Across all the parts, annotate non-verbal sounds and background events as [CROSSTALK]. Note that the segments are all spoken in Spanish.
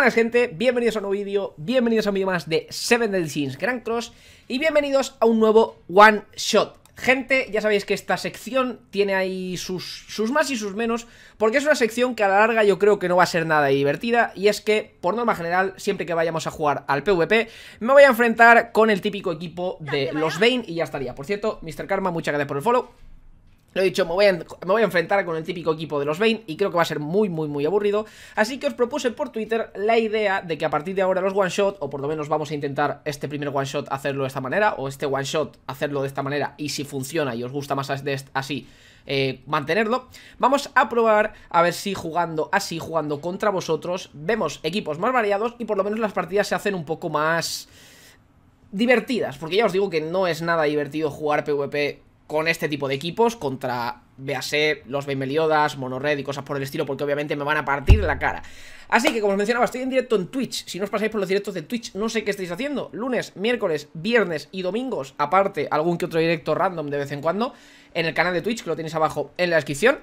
buenas gente, bienvenidos a un nuevo vídeo, bienvenidos a un vídeo más de Seven Del Sins Grand Cross y bienvenidos a un nuevo One Shot. Gente, ya sabéis que esta sección tiene ahí sus, sus más y sus menos, porque es una sección que a la larga yo creo que no va a ser nada divertida, y es que, por norma general, siempre que vayamos a jugar al PvP, me voy a enfrentar con el típico equipo de los Bane y ya estaría. Por cierto, Mr. Karma, muchas gracias por el follow. Lo he dicho, me voy, a, enfrentar con el típico equipo de los Bane y creo que va a ser muy, muy, muy aburrido. Así que os propuse por Twitter la idea de que a partir de ahora los one shot, o por lo menos vamos a intentar este primer one shot hacerlo de esta manera, o este one shot hacerlo de esta manera, y si funciona y os gusta más así, eh, mantenerlo. Vamos a probar a ver si jugando así, jugando contra vosotros, vemos equipos más variados y por lo menos las partidas se hacen un poco más divertidas, porque ya os digo que no es nada divertido jugar PvP con este tipo de equipos contra, véase, los Meliodas, Monored y cosas por el estilo, porque obviamente me van a partir la cara. Así que, como os mencionaba, estoy en directo en Twitch. Si no os pasáis por los directos de Twitch, no sé qué estáis haciendo. Lunes, miércoles, viernes y domingos, aparte algún que otro directo random de vez en cuando, en el canal de Twitch, que lo tenéis abajo en la descripción.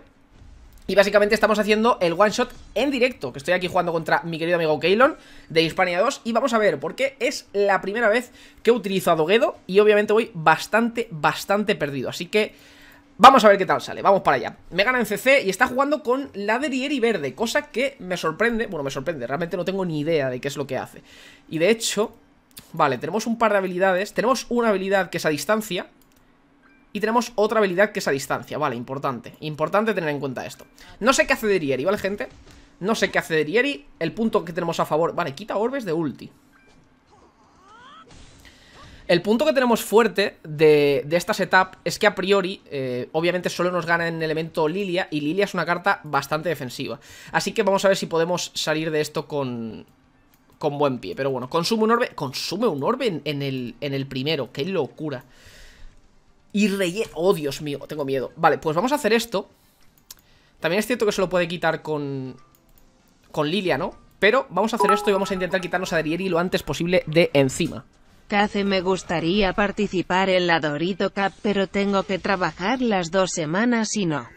Y básicamente estamos haciendo el one shot en directo Que estoy aquí jugando contra mi querido amigo Keylon De Hispania 2 Y vamos a ver, porque es la primera vez que he utilizado Gedo Y obviamente voy bastante, bastante perdido Así que Vamos a ver qué tal sale, vamos para allá Me gana en CC y está jugando con la de verde Cosa que me sorprende, bueno me sorprende Realmente no tengo ni idea de qué es lo que hace Y de hecho, vale, tenemos un par de habilidades Tenemos una habilidad que es a distancia y tenemos otra habilidad que es a distancia, vale, importante Importante tener en cuenta esto No sé qué hace de Rieri, ¿vale, gente? No sé qué hace de Rieri, el punto que tenemos a favor Vale, quita orbes de ulti el punto que tenemos fuerte de, esta setup es que a priori, eh, obviamente solo nos gana en elemento Lilia, y Lilia es una carta bastante defensiva. Así que vamos a ver si podemos salir de esto con, con buen pie. Pero bueno, consume un orbe, consume un orbe el, en el primero, qué locura. Y rey ¡Oh, Dios mío! Tengo miedo. Vale, pues vamos a hacer esto. También es cierto que se lo puede quitar con... Con Lilia, ¿no? Pero vamos a hacer esto y vamos a intentar quitarnos a Darieri lo antes posible de encima. Casi me gustaría participar en la Dorito Cup, pero tengo que trabajar las dos semanas y no.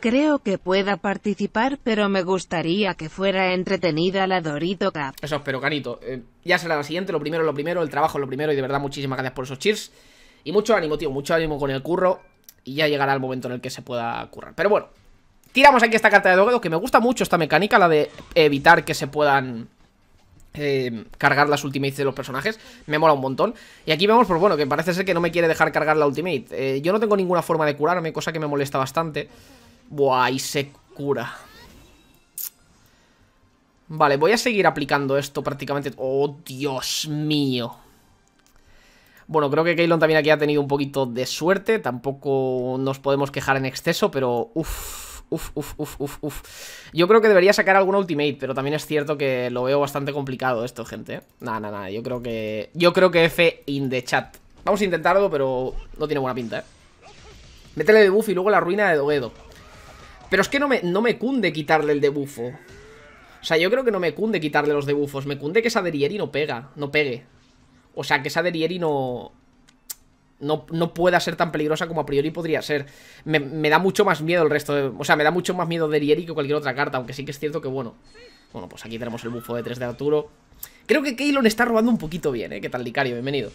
Creo que pueda participar, pero me gustaría que fuera entretenida la Dorito Cup. Eso espero, Canito. Eh, ya será la siguiente, lo primero, lo primero, el trabajo, lo primero, y de verdad muchísimas gracias por esos cheers. Y mucho ánimo, tío, mucho ánimo con el curro. Y ya llegará el momento en el que se pueda currar. Pero bueno, tiramos aquí esta carta de Dogedo, que me gusta mucho esta mecánica, la de evitar que se puedan... Eh, cargar las ultimates de los personajes Me mola un montón Y aquí vemos, pues bueno, que parece ser que no me quiere dejar cargar la ultimate eh, Yo no tengo ninguna forma de curarme Cosa que me molesta bastante Buah, y se cura Vale, voy a seguir aplicando esto prácticamente... ¡Oh, Dios mío! Bueno, creo que Keylon también aquí ha tenido un poquito de suerte. Tampoco nos podemos quejar en exceso, pero uff, uf, uf, uf, uf, Yo creo que debería sacar algún ultimate, pero también es cierto que lo veo bastante complicado esto, gente. Nada, nada, nada. Yo creo que. Yo creo que F in the chat. Vamos a intentarlo, pero no tiene buena pinta, eh. Métele debuff y luego la ruina de Dogedo. Pero es que no me, no me cunde quitarle el debufo. O sea, yo creo que no me cunde quitarle los debufos. Me cunde que y no pega, no pegue. O sea, que esa de Rieri no, no, pueda ser tan peligrosa como a priori podría ser. Me, da mucho más miedo el resto de, O sea, me da mucho más miedo de Rieri que cualquier otra carta, aunque sí que es cierto que bueno. Bueno, pues aquí tenemos el bufo de 3 de Arturo. Creo que Keylon está robando un poquito bien, ¿eh? ¿Qué tal, Licario? Bienvenido.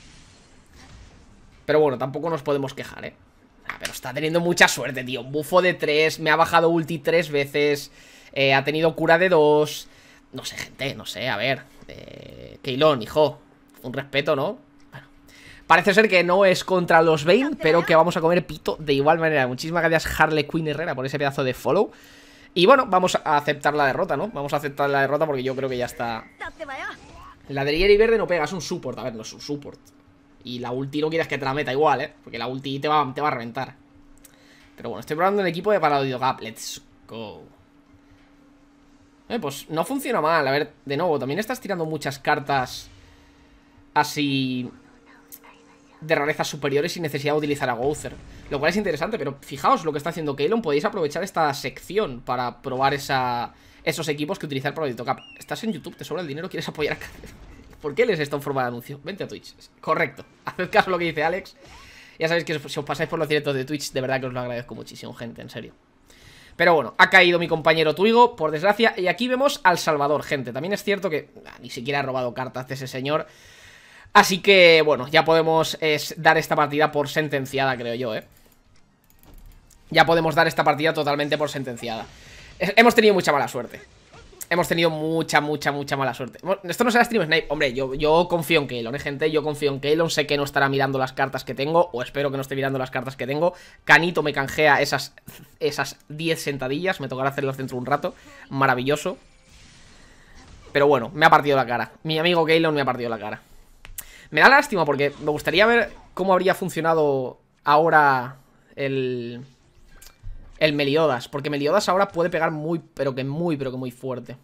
Pero bueno, tampoco nos podemos quejar, ¿eh? Ah, pero está teniendo mucha suerte, tío. Un Bufo de 3, me ha bajado ulti 3 veces. Eh, ha tenido cura de 2. No sé, gente, no sé, a ver. Eh, Keylon, hijo un respeto, ¿no? Bueno, parece ser que no es contra los Bane, pero que vamos a comer pito de igual manera. Muchísimas gracias Harley Quinn Herrera por ese pedazo de follow. Y bueno, vamos a aceptar la derrota, ¿no? Vamos a aceptar la derrota porque yo creo que ya está... La de y verde no pega, es un support. A ver, no es un support. Y la ulti no quieres que te la meta igual, ¿eh? Porque la ulti te va, a reventar. Pero bueno, estoy probando el equipo de Paradio Gap. Let's go. Eh, pues no funciona mal. A ver, de nuevo, también estás tirando muchas cartas así de rarezas superiores y necesidad de utilizar a Gouther. Lo cual es interesante, pero fijaos lo que está haciendo Keylon. Podéis aprovechar esta sección para probar esa, esos equipos que utilizar para el Cap. Estás en YouTube, te sobra el dinero, quieres apoyar a [LAUGHS] ¿Por qué les está en forma de anuncio? Vente a Twitch. Correcto. [LAUGHS] Haced caso a lo que dice Alex. Ya sabéis que si os pasáis por los directos de Twitch, de verdad que os lo agradezco muchísimo, gente, en serio. Pero bueno, ha caído mi compañero Tuigo, por desgracia. Y aquí vemos al Salvador, gente. También es cierto que ah, ni siquiera ha robado cartas de ese señor. Así que, bueno, ya podemos dar esta partida por sentenciada, creo yo, ¿eh? Ya podemos dar esta partida totalmente por sentenciada. Eh, hemos tenido mucha mala suerte. Hemos tenido mucha, mucha, mucha mala suerte Esto no será Stream Snipe, hombre, yo, yo confío en Keylon, ¿eh, gente? Yo confío en Keylon, sé que no estará mirando las cartas que tengo O espero que no esté mirando las cartas que tengo Canito me canjea esas esas 10 sentadillas Me tocará hacerlas dentro de un rato Maravilloso Pero bueno, me ha partido la cara Mi amigo Keylon me ha partido la cara me da lástima porque me gustaría ver cómo habría funcionado ahora el... El Meliodas, porque Meliodas ahora puede pegar muy, pero que muy, pero que muy fuerte.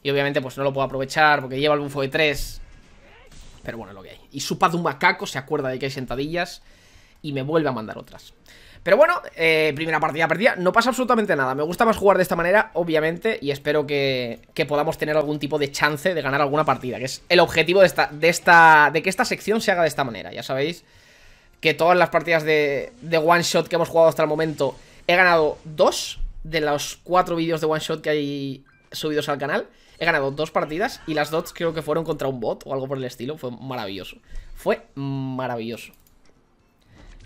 Y obviamente pues no lo puedo aprovechar porque lleva el bufo de 3. Pero bueno, lo que hay. Y su de un macaco se acuerda de que hay sentadillas y me vuelve a mandar otras. Pero bueno, eh, primera partida perdida, no pasa absolutamente nada. Me gusta más jugar de esta manera, obviamente, y espero que, podamos tener algún tipo de chance de ganar alguna partida, que es el objetivo de esta, de esta, de que esta sección se haga de esta manera, ya sabéis que todas las partidas de, de, one shot que hemos jugado hasta el momento he ganado dos de los cuatro vídeos de one shot que hay subidos al canal. He ganado dos partidas y las dos creo que fueron contra un bot o algo por el estilo. Fue maravilloso. Fue maravilloso.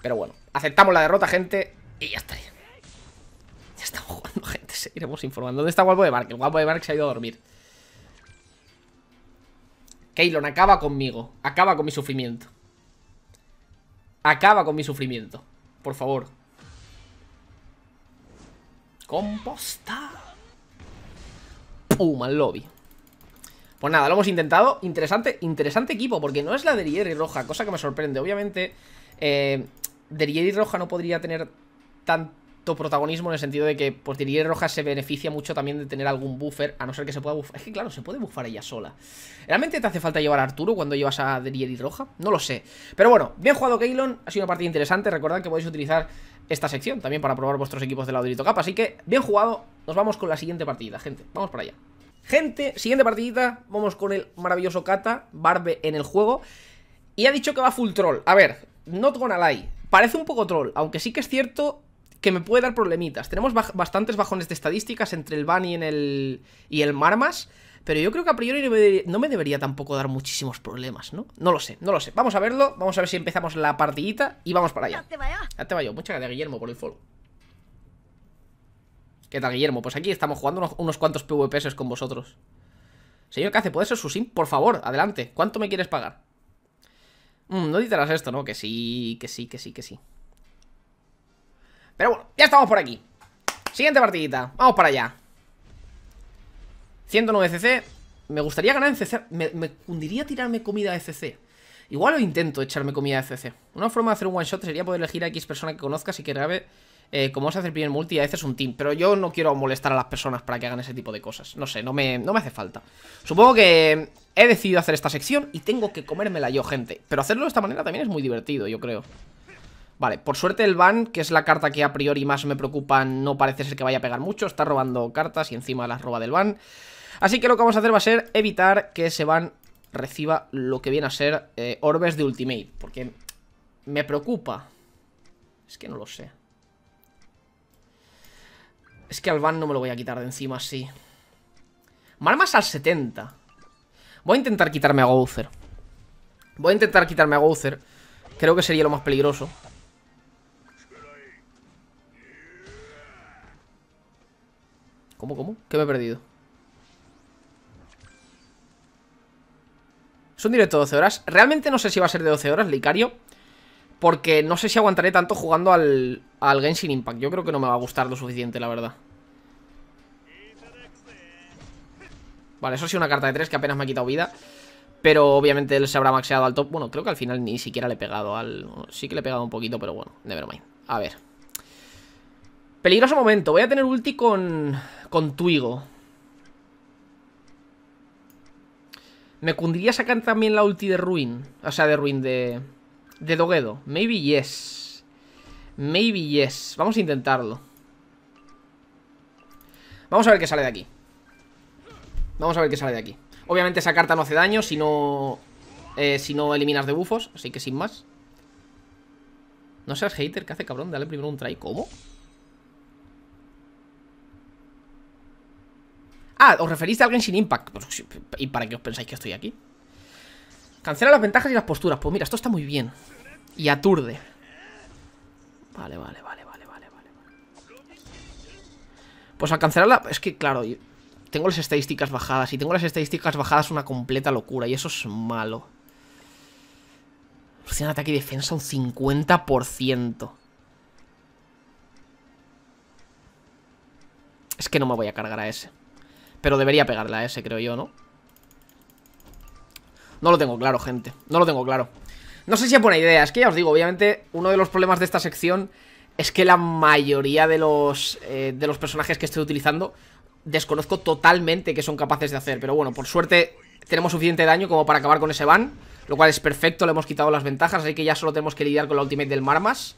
Pero bueno, aceptamos la derrota, gente Y ya estaría Ya estamos jugando, [LAUGHS] gente, seguiremos informando ¿Dónde está Guapo de Mark? El Guapo de Mark se ha ido a dormir Keylon, acaba conmigo Acaba con mi sufrimiento Acaba con mi sufrimiento Por favor Composta Pum, al lobby Pues nada, lo hemos intentado Interesante, interesante equipo Porque no es la de roja Cosa que me sorprende Obviamente eh, de Roja no podría tener tanto protagonismo en el sentido de que pues deriery Roja se beneficia mucho también de tener algún buffer, a no ser que se pueda buffar Es que claro, se puede buffar ella sola. ¿Realmente te hace falta llevar a Arturo cuando llevas a y Roja? No lo sé. Pero bueno, bien jugado Keylon, ha sido una partida interesante. Recordad que podéis utilizar esta sección también para probar vuestros equipos de la capa Así que, bien jugado, nos vamos con la siguiente partida, gente. Vamos para allá. Gente, siguiente partidita, vamos con el maravilloso Kata, Barbe en el juego. Y ha dicho que va full troll. A ver, not gonna lie, parece un poco troll, aunque sí que es cierto que me puede dar problemitas. Tenemos bastantes bajones de estadísticas entre el Bunny y en el, y el Marmas, pero yo creo que a priori no me, debería, tampoco dar muchísimos problemas, ¿no? No lo sé, no lo sé. Vamos a verlo, vamos a ver si empezamos la partidita y vamos para allá. Ya te vaya. Muchas gracias, Guillermo, por el follow. ¿Qué tal, Guillermo? Pues aquí estamos jugando unos, cuantos PvPs con vosotros. Señor hace, ¿puedes ser su sim? Por favor, adelante. ¿Cuánto me quieres pagar? Mm, no editarás esto, ¿no? Que sí, que sí, que sí, que sí. Pero bueno, ya estamos por aquí. Siguiente partidita. Vamos para allá. 109 CC. Me gustaría ganar en CC. Me, hundiría tirarme comida de CC. Igual lo intento echarme comida de CC. Una forma de hacer un one shot sería poder elegir a X persona que conozca, y que grabe eh, como hace hacer primer multi, a veces un team. Pero yo no quiero molestar a las personas para que hagan ese tipo de cosas. No sé, no me, no me hace falta. Supongo que he decidido hacer esta sección y tengo que comérmela yo, gente. Pero hacerlo de esta manera también es muy divertido, yo creo. Vale, por suerte el ban, que es la carta que a priori más me preocupa, no parece ser que vaya a pegar mucho. Está robando cartas y encima las roba del ban. Así que lo que vamos a hacer va a ser evitar que ese van reciba lo que viene a ser eh, orbes de ultimate. Porque me preocupa. Es que no lo sé. Es que al van no me lo voy a quitar de encima sí. Marmas al 70. Voy a intentar quitarme a Gouzer. Voy a intentar quitarme a Gouzer. Creo que sería lo más peligroso. ¿Cómo, cómo? ¿Qué me he perdido? Son un directo de 12 horas. Realmente no sé si va a ser de 12 horas, Licario. Porque no sé si aguantaré tanto jugando al, al Genshin Impact. Yo creo que no me va a gustar lo suficiente, la verdad. Vale, eso sido una carta de 3 que apenas me ha quitado vida. Pero obviamente él se habrá maxeado al top. Bueno, creo que al final ni siquiera le he pegado al... Sí que le he pegado un poquito, pero bueno, nevermind. A ver. Peligroso momento. Voy a tener ulti con... Con Twigo. Me cundiría sacar también la ulti de Ruin. O sea, de Ruin de... De Dogedo. Maybe yes. Maybe yes. Vamos a intentarlo. Vamos a ver qué sale de aquí. Vamos a ver qué sale de aquí. Obviamente esa carta no hace daño si no... Eh, si no eliminas de bufos, así que sin más. No seas hater, que hace cabrón? Dale primero un try. ¿Cómo? Ah, ¿os referís a alguien sin impact? Pues, ¿Y para qué os pensáis que estoy aquí? Cancela las ventajas y las posturas. Pues mira, esto está muy bien. Y aturde. Vale, vale, vale, vale, vale, vale. Pues al la. Es que, claro, tengo las estadísticas bajadas. Y tengo las estadísticas bajadas una completa locura. Y eso es malo. Pues tiene ataque y defensa un 50%. Es que no me voy a cargar a ese. Pero debería pegarle a ese, creo yo, ¿no? No lo tengo claro, gente. No lo tengo claro. No sé si es buena idea. Es que ya os digo, obviamente, uno de los problemas de esta sección es que la mayoría de los, eh, de los personajes que estoy utilizando desconozco totalmente qué son capaces de hacer. Pero bueno, por suerte tenemos suficiente daño como para acabar con ese van. Lo cual es perfecto, le hemos quitado las ventajas, así que ya solo tenemos que lidiar con la ultimate del Marmas.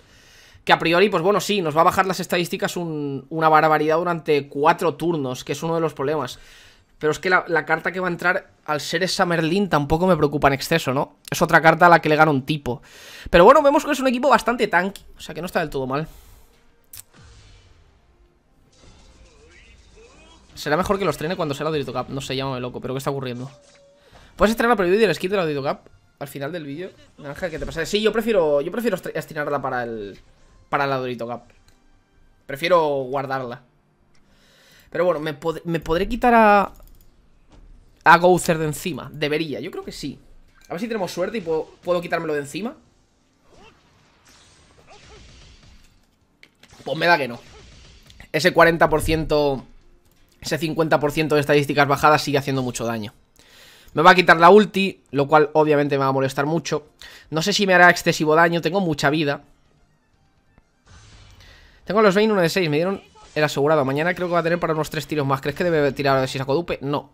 Que a priori, pues bueno, sí, nos va a bajar las estadísticas una barbaridad durante cuatro turnos, que es uno de los problemas. Pero es que la, carta que va a entrar al ser esa Merlin tampoco me preocupa en exceso, ¿no? Es otra carta a la que le gana un tipo. Pero bueno, vemos que es un equipo bastante tanky. O sea que no está del todo mal. Será mejor que los trene cuando sea la Dorito Cup. No sé, llámame loco, pero ¿qué está ocurriendo? ¿Puedes estrenar preview del skin de la Dorito Cup? Al final del vídeo. Naranja, ¿qué te pasa? Sí, yo prefiero, yo prefiero estrenarla para el... Para la Dorito Cup. Prefiero guardarla. Pero bueno, me, me podré quitar a a user de encima. Debería, yo creo que sí. A ver si tenemos suerte y puedo, quitármelo de encima. Pues me da que no. Ese 40%, ese 50% de estadísticas bajadas sigue haciendo mucho daño. Me va a quitar la ulti, lo cual obviamente me va a molestar mucho. No sé si me hará excesivo daño, tengo mucha vida. Tengo los 21 de 6, me dieron el asegurado. Mañana creo que va a tener para unos 3 tiros más. ¿Crees que debe tirar a ver si saco dupe? No.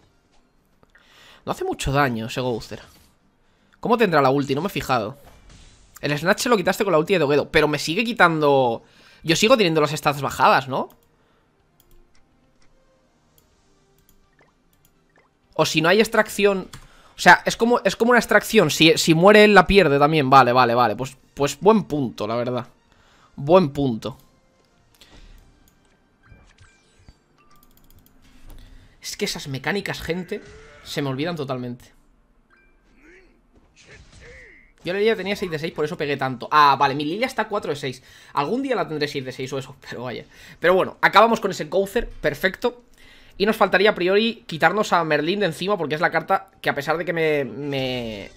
No hace mucho daño ese Gouster. ¿Cómo tendrá la ulti? No me he fijado. El Snatch lo quitaste con la ulti de Dogedo. Pero me sigue quitando... Yo sigo teniendo las stats bajadas, ¿no? O si no hay extracción... O sea, es como, es como una extracción. Si, muere él la pierde también. Vale, vale, vale. Pues, pues buen punto, la verdad. Buen punto. Es que esas mecánicas, gente... Se me olvidan totalmente. Yo la Lilia tenía 6 de 6, por eso pegué tanto. Ah, vale, mi Lilia está 4 de 6. Algún día la tendré 6 de 6 o eso, pero vaya. Pero bueno, acabamos con ese Gouzer, perfecto. Y nos faltaría a priori quitarnos a Merlin de encima porque es la carta que a pesar de que me, me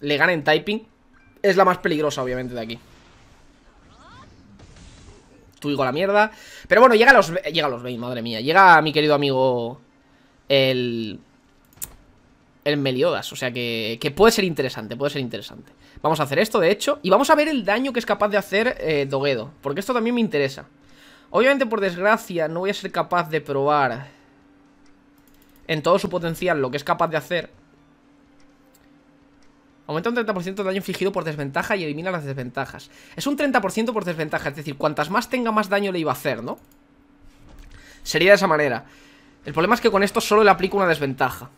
le gane en typing, es la más peligrosa obviamente de aquí. Tuigo la mierda. Pero bueno, llega a los, llega los 20, madre mía. Llega a mi querido amigo el el Meliodas. O sea que, que, puede ser interesante, puede ser interesante. Vamos a hacer esto, de hecho, y vamos a ver el daño que es capaz de hacer eh, Dogedo. Porque esto también me interesa. Obviamente, por desgracia, no voy a ser capaz de probar en todo su potencial lo que es capaz de hacer. Aumenta un 30% de daño infligido por desventaja y elimina las desventajas. Es un 30% por desventaja, es decir, cuantas más tenga, más daño le iba a hacer, ¿no? Sería de esa manera. El problema es que con esto solo le aplico una desventaja.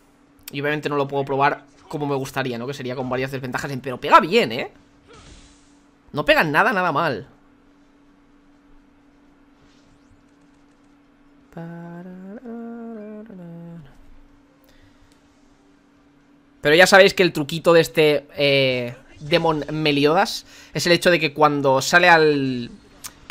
Y obviamente no lo puedo probar como me gustaría, ¿no? Que sería con varias desventajas, pero pega bien, ¿eh? No pega nada, nada mal. Pero ya sabéis que el truquito de este eh, Demon Meliodas es el hecho de que cuando sale al,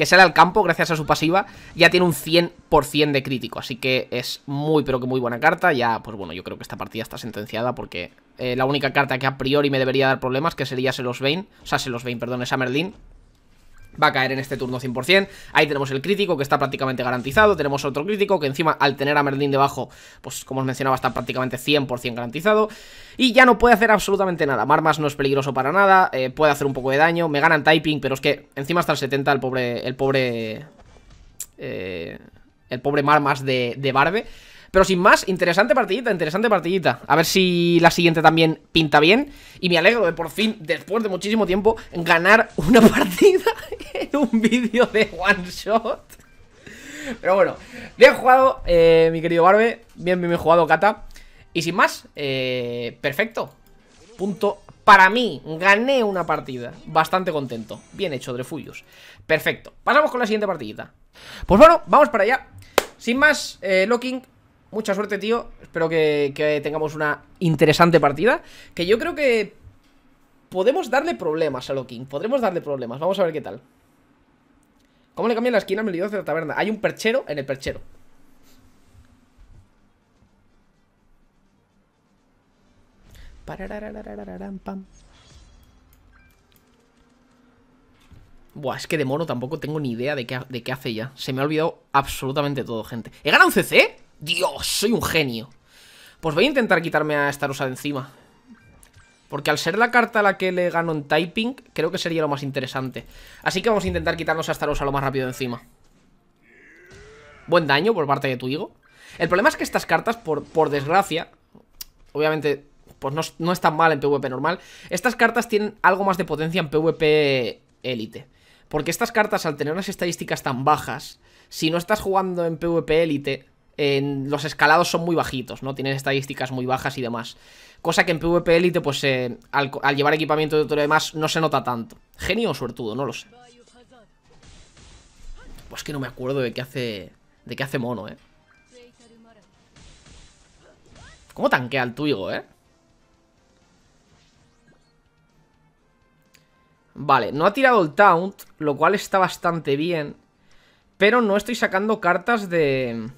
que sale al campo gracias a su pasiva, ya tiene un 100% de crítico. Así que es muy, pero que muy buena carta. Ya, pues bueno, yo creo que esta partida está sentenciada porque eh, la única carta que a priori me debería dar problemas, que sería Selos Bane, o sea, Selos Bane, perdón, es Amerlin va a caer en este turno 100%. Ahí tenemos el crítico que está prácticamente garantizado, tenemos otro crítico que encima al tener a Merlin debajo, pues como os mencionaba, está prácticamente 100% garantizado. Y ya no puede hacer absolutamente nada, Marmas no es peligroso para nada, eh, puede hacer un poco de daño, me ganan typing, pero es que encima está el 70 el pobre... El pobre... Eh, el pobre Marmas de Barbe pero sin más, interesante partidita, interesante partidita. A ver si la siguiente también pinta bien. Y me alegro de por fin, después de muchísimo tiempo, ganar una [LAUGHS] partida en un vídeo de one shot. Pero bueno, bien jugado, eh, mi querido Barbe. Bien, bien, jugado, Kata. Y sin más, eh, perfecto. Punto para mí, gané una partida. Bastante contento. Bien hecho, Drefullos Perfecto. Pasamos con la siguiente partidita. Pues bueno, vamos para allá. Sin más, eh, Locking, mucha suerte, tío. Espero que, tengamos una interesante partida. Que yo creo que podemos darle problemas a Loking. Podremos darle problemas. Vamos a ver qué tal. ¿Cómo le cambian la esquina he de la taberna? Hay un perchero en el perchero. Buah, es que de mono tampoco tengo ni idea de qué, de qué hace ya. Se me ha olvidado absolutamente todo, gente. ¿He ganado un CC? Dios, soy un genio. Pues voy a intentar quitarme a Starusa de encima. Porque al ser la carta a la que le gano en typing, creo que sería lo más interesante. Así que vamos a intentar quitarnos a Starusa lo más rápido de encima. Buen daño por parte de tu higo. El problema es que estas cartas, por, por desgracia, obviamente pues no, no están mal en PvP normal. Estas cartas tienen algo más de potencia en PvP élite. Porque estas cartas, al tener unas estadísticas tan bajas, si no estás jugando en PvP élite, los escalados son muy bajitos, ¿no? Tienen estadísticas muy bajas y demás. Cosa que en PvP Elite, pues eh, al, llevar equipamiento de todo lo demás, no se nota tanto. Genio o suertudo, no lo sé. Pues que no me acuerdo de qué hace. De qué hace mono, eh. ¿Cómo tanquea el tuigo, eh? Vale, no ha tirado el taunt, lo cual está bastante bien. Pero no estoy sacando cartas de...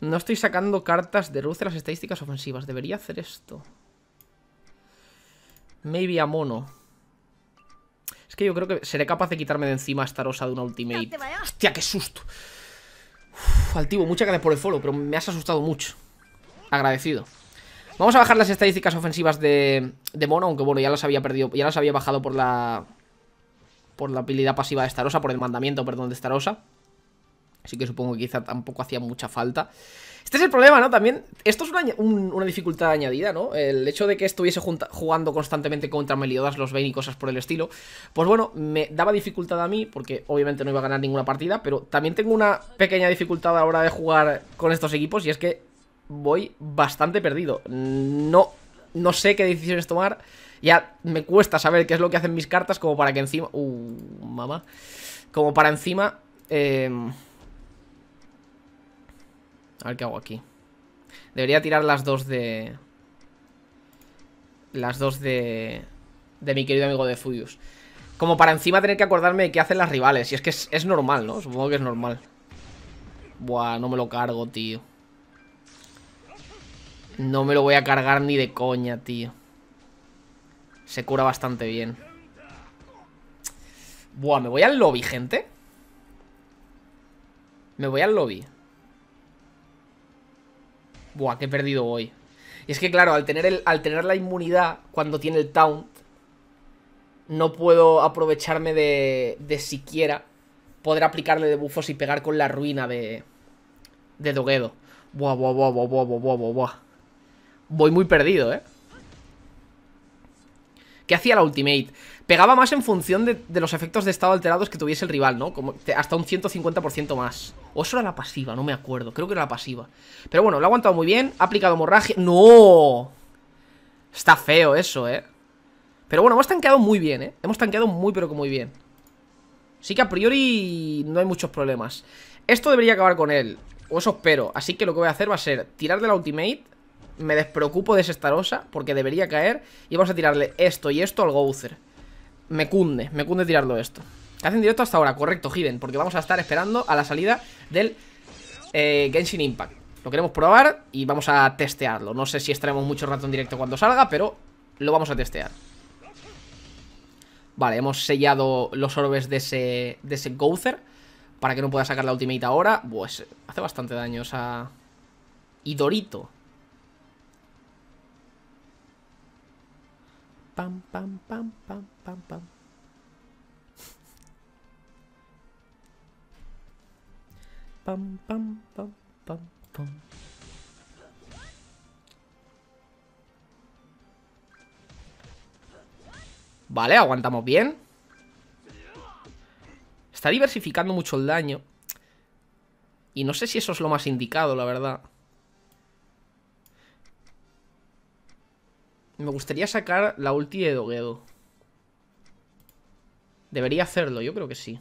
No estoy sacando cartas de luz de las estadísticas ofensivas. Debería hacer esto. Maybe a mono. Es que yo creo que seré capaz de quitarme de encima esta rosa de una ultimate. ¡Hostia, qué susto! faltivo altivo, muchas gracias por el follow, pero me has asustado mucho. Agradecido. Vamos a bajar las estadísticas ofensivas de, de mono, aunque bueno, ya las había perdido, ya las había bajado por la... Por la habilidad pasiva de rosa por el mandamiento, perdón, de rosa Así que supongo que quizá tampoco hacía mucha falta. Este es el problema, ¿no? También, esto es una, dificultad añadida, ¿no? El hecho de que estuviese jugando constantemente contra Meliodas, los Bane y cosas por el estilo. Pues bueno, me daba dificultad a mí, porque obviamente no iba a ganar ninguna partida, pero también tengo una pequeña dificultad a la hora de jugar con estos equipos, y es que voy bastante perdido. No, no sé qué decisiones tomar. Ya me cuesta saber qué es lo que hacen mis cartas como para que encima... Uh, mamá. Como para encima... Eh a ver qué hago aquí. Debería tirar las dos de... Las dos de... De mi querido amigo de Fuyus. Como para encima tener que acordarme de qué hacen las rivales. Y es que es, normal, ¿no? Supongo que es normal. Buah, no me lo cargo, tío. No me lo voy a cargar ni de coña, tío. Se cura bastante bien. Buah, ¿me voy al lobby, gente? Me voy al lobby. Buah, que he perdido hoy. Y es que claro, al tener, el, al tener la inmunidad cuando tiene el taunt, no puedo aprovecharme de, de siquiera poder aplicarle debufos y pegar con la ruina de, de Doguedo. Buah, buah, buah, buah, buah, buah, buah, buah. Voy muy perdido, ¿eh? ¿Qué hacía la ultimate? Pegaba más en función de, los efectos de estado alterados que tuviese el rival, ¿no? Como hasta un 150% más. O eso era la pasiva, no me acuerdo. Creo que era la pasiva. Pero bueno, lo ha aguantado muy bien. Ha aplicado hemorragia. ¡No! Está feo eso, ¿eh? Pero bueno, hemos tanqueado muy bien, ¿eh? Hemos tanqueado muy, pero que muy bien. Sí que a priori no hay muchos problemas. Esto debería acabar con él. O eso espero. Así que lo que voy a hacer va a ser tirar de la ultimate me despreocupo de ese Starosa porque debería caer. Y vamos a tirarle esto y esto al Gouzer. Me cunde, me cunde tirarlo esto. Hacen directo hasta ahora, correcto, Hidden, porque vamos a estar esperando a la salida del eh, Genshin Impact. Lo queremos probar y vamos a testearlo. No sé si estaremos mucho rato en directo cuando salga, pero lo vamos a testear. Vale, hemos sellado los orbes de ese, de ese para que no pueda sacar la ultimate ahora. Pues hace bastante daño esa... Dorito Pam, pam, pam, pam, pam, pam. Pam, pam, pam, pam, pam. Vale, aguantamos bien. Está diversificando mucho el daño. Y no sé si eso es lo más indicado, la verdad. Me gustaría sacar la ulti de Dogedo. Debería hacerlo, yo creo que sí.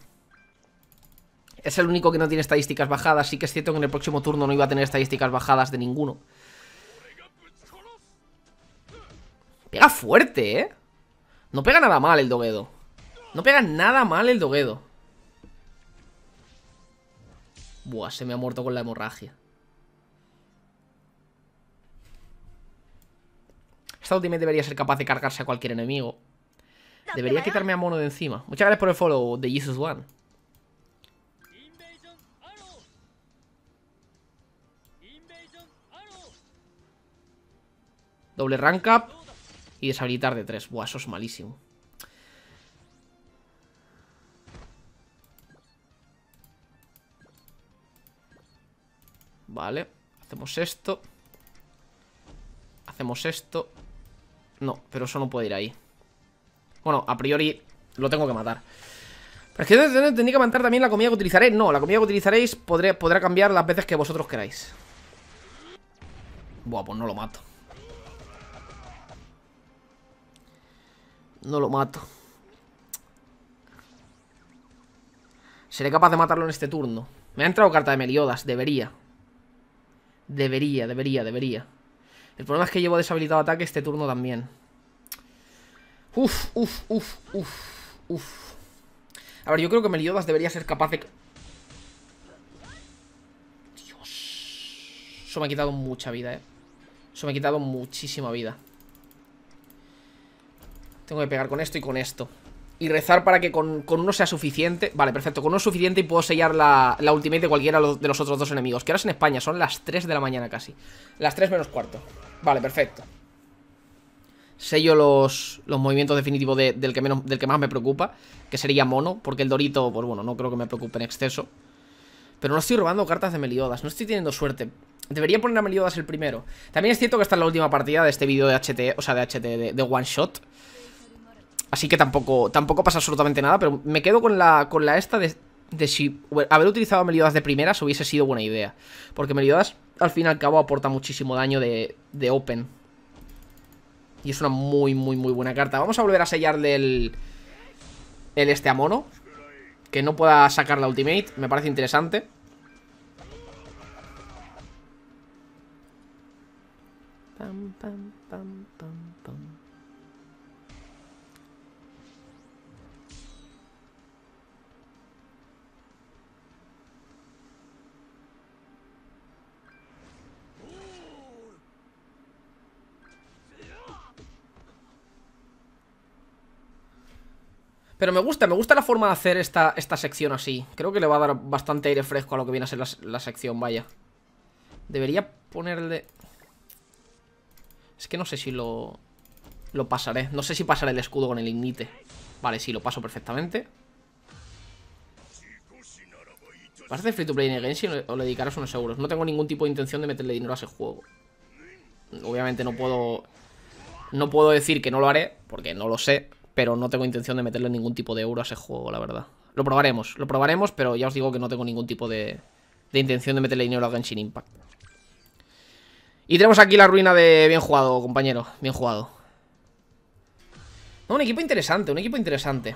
Es el único que no tiene estadísticas bajadas. Sí que es cierto que en el próximo turno no iba a tener estadísticas bajadas de ninguno. Pega fuerte, ¿eh? No pega nada mal el Dogedo. No pega nada mal el Dogedo. Buah, se me ha muerto con la hemorragia. Esta ultimate debería ser capaz de cargarse a cualquier enemigo. Debería quitarme a Mono de encima. Muchas gracias por el follow de Jesus One. Doble rank up y deshabilitar de 3. Buah, eso es malísimo. Vale, hacemos esto. Hacemos esto. No, pero eso no puede ir ahí Bueno, a priori lo tengo que matar Pero es que tendría que matar también la comida que utilizaré No, la comida que utilizaréis podrá cambiar las veces que vosotros queráis Buah, pues no lo mato No lo mato Seré capaz de matarlo en este turno Me ha entrado carta de Meliodas, debería Debería, debería, debería el problema es que llevo deshabilitado ataque este turno también. Uf, uf, uf, uf, uf. A ver, yo creo que Meliodas debería ser capaz de... Dios. Eso me ha quitado mucha vida, eh. Eso me ha quitado muchísima vida. Tengo que pegar con esto y con esto y rezar para que con, con, uno sea suficiente. Vale, perfecto, con uno es suficiente y puedo sellar la, la ultimate de cualquiera de los otros dos enemigos. Que ahora es en España, son las 3 de la mañana casi. Las 3 menos cuarto. Vale, perfecto. Sello los, los movimientos definitivos del, que menos, del que más me preocupa, que sería mono, porque el dorito, pues bueno, no creo que me preocupe en exceso. Pero no estoy robando cartas de Meliodas, no estoy teniendo suerte. Debería poner a Meliodas el primero. También es cierto que esta es la última partida de este vídeo de HT, o sea, de HT, de One Shot. Así que tampoco, tampoco pasa absolutamente nada, pero me quedo con la, con la esta de, si haber utilizado a Meliodas de primeras hubiese sido buena idea. Porque Meliodas, al fin y al cabo, aporta muchísimo daño de, Open. Y es una muy, muy, muy buena carta. Vamos a volver a sellarle el, el este a mono. Que no pueda sacar la ultimate. Me parece interesante. Pam, pam, pam, pam. Pero me gusta, me gusta la forma de hacer esta, esta sección así. Creo que le va a dar bastante aire fresco a lo que viene a ser la, sección, vaya. Debería ponerle... Es que no sé si lo... Lo pasaré. No sé si pasaré el escudo con el ignite. Vale, sí, lo paso perfectamente. ¿Vas a hacer free to play en el game o le dedicarás unos seguros No tengo ningún tipo de intención de meterle dinero a ese juego. Obviamente no puedo... No puedo decir que no lo haré, porque no lo sé pero no tengo intención de meterle ningún tipo de euro a ese juego, la verdad. Lo probaremos, lo probaremos, pero ya os digo que no tengo ningún tipo de, de intención de meterle dinero a Genshin Impact. Y tenemos aquí la ruina de bien jugado, compañero, bien jugado. un equipo interesante, un equipo interesante.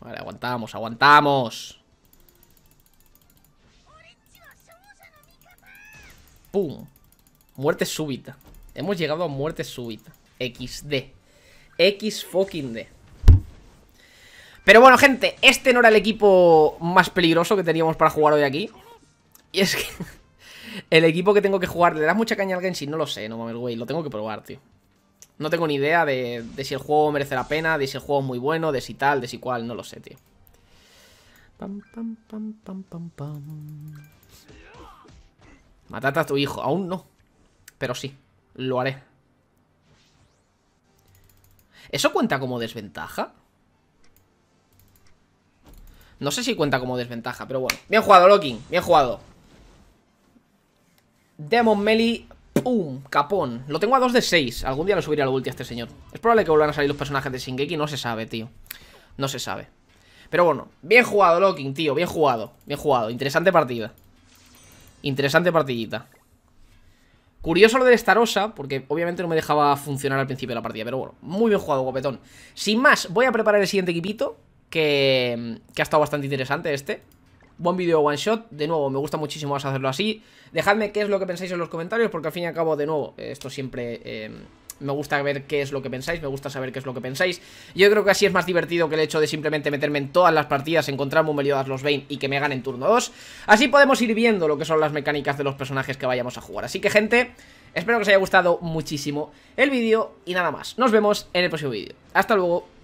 Vale, aguantamos, aguantamos. ¡Pum! Muerte súbita. Hemos llegado a muerte súbita. XD. X fucking D. Pero bueno, gente, este no era el equipo más peligroso que teníamos para jugar hoy aquí. Y es que... [LAUGHS] el equipo que tengo que jugar, ¿le das mucha caña al Genshin? No lo sé, no mames, güey. Lo tengo que probar, tío. No tengo ni idea de, si el juego merece la pena, de si el juego es muy bueno, de si tal, de si cual. No lo sé, tío. Pam, Matata a tu hijo. Aún no. Pero sí. Lo haré. ¿Eso cuenta como desventaja? No sé si cuenta como desventaja, pero bueno. Bien jugado, Loki. Bien jugado. Demon Melee. ¡Pum! Capón. Lo tengo a 2 de 6. Algún día lo subiré al ulti a este señor. Es probable que vuelvan a salir los personajes de Shingeki. No se sabe, tío. No se sabe. Pero bueno. Bien jugado, Loki, tío. Bien jugado. Bien jugado. Interesante partida. Interesante partidita. Curioso lo del Starosa, porque obviamente no me dejaba funcionar al principio de la partida, pero bueno, muy bien jugado, guapetón. Sin más, voy a preparar el siguiente equipito, que, que ha estado bastante interesante este. Buen vídeo one shot, de nuevo, me gusta muchísimo hacerlo así. Dejadme qué es lo que pensáis en los comentarios, porque al fin y al cabo, de nuevo, esto siempre... Eh, me gusta ver qué es lo que pensáis, me gusta saber qué es lo que pensáis. Yo creo que así es más divertido que el hecho de simplemente meterme en todas las partidas, encontrarme un Meliodas los Bane y que me ganen turno 2. Así podemos ir viendo lo que son las mecánicas de los personajes que vayamos a jugar. Así que, gente, espero que os haya gustado muchísimo el vídeo y nada más. Nos vemos en el próximo vídeo. Hasta luego.